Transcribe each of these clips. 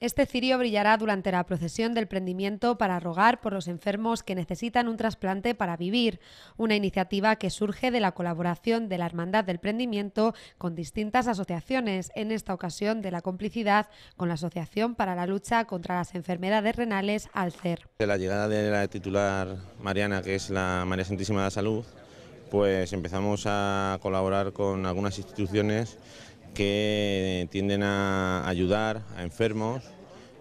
Este cirio brillará durante la procesión del prendimiento para rogar por los enfermos que necesitan un trasplante para vivir, una iniciativa que surge de la colaboración de la Hermandad del Prendimiento con distintas asociaciones, en esta ocasión de la complicidad con la Asociación para la Lucha contra las Enfermedades Renales ALCER. De la llegada de la titular Mariana, que es la María Santísima de la Salud, pues empezamos a colaborar con algunas instituciones que tienden a ayudar a enfermos,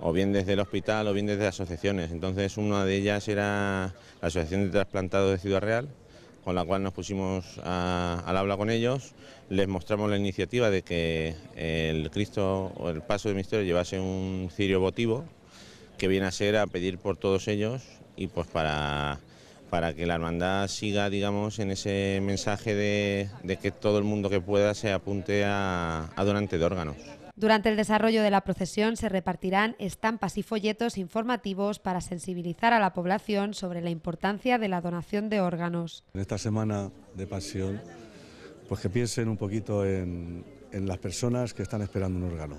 o bien desde el hospital o bien desde asociaciones. Entonces una de ellas era la Asociación de Trasplantados de Ciudad Real, con la cual nos pusimos al habla con ellos, les mostramos la iniciativa de que el Cristo o el paso de misterio llevase un cirio votivo, que viene a ser a pedir por todos ellos y pues para para que la hermandad siga, digamos, en ese mensaje de, que todo el mundo que pueda se apunte a, donante de órganos. Durante el desarrollo de la procesión se repartirán estampas y folletos informativos para sensibilizar a la población sobre la importancia de la donación de órganos. En esta semana de pasión, pues que piensen un poquito en, las personas que están esperando un órgano,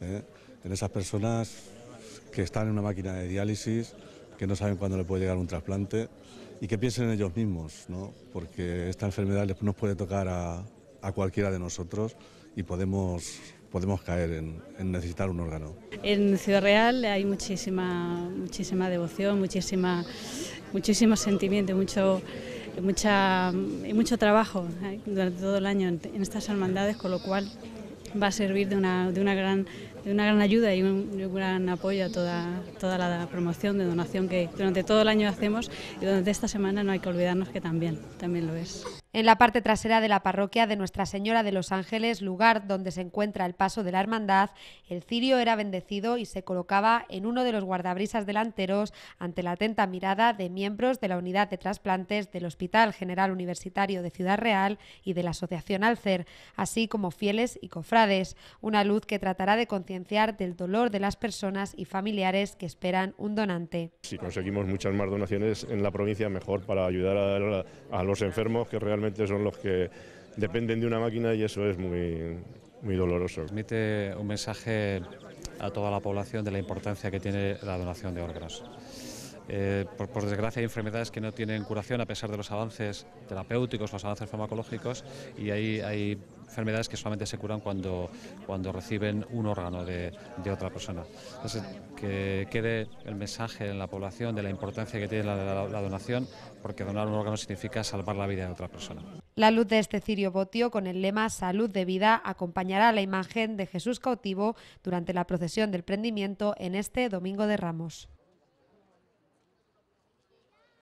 ¿eh? en esas personas que están en una máquina de diálisis, que no saben cuándo le puede llegar un trasplante y que piensen en ellos mismos, ¿no? porque esta enfermedad nos puede tocar a, cualquiera de nosotros y podemos, podemos caer en, necesitar un órgano. En Ciudad Real hay muchísima, muchísima devoción, muchísima, muchísimo sentimiento, mucho, mucha, mucho trabajo ¿eh? durante todo el año en, en estas hermandades, con lo cual va a servir de una, de una, gran, de una gran ayuda y un, gran apoyo a toda, toda la promoción de donación que durante todo el año hacemos y durante esta semana no hay que olvidarnos que también, también lo es en la parte trasera de la parroquia de Nuestra Señora de los Ángeles, lugar donde se encuentra el paso de la hermandad, el cirio era bendecido y se colocaba en uno de los guardabrisas delanteros ante la atenta mirada de miembros de la unidad de trasplantes del Hospital General Universitario de Ciudad Real y de la Asociación Alcer, así como fieles y cofrades, una luz que tratará de concienciar del dolor de las personas y familiares que esperan un donante. Si conseguimos muchas más donaciones en la provincia, mejor para ayudar a, los enfermos que realmente son los que dependen de una máquina y eso es muy, muy doloroso. Transmite un mensaje a toda la población de la importancia que tiene la donación de órganos. Eh, por, desgracia hay enfermedades que no tienen curación a pesar de los avances terapéuticos, los avances farmacológicos y hay, enfermedades que solamente se curan cuando, cuando reciben un órgano de, otra persona. Entonces, que quede el mensaje en la población de la importancia que tiene la, la donación, porque donar un órgano significa salvar la vida de otra persona. La luz de este cirio botio con el lema Salud de vida acompañará la imagen de Jesús cautivo durante la procesión del prendimiento en este Domingo de Ramos.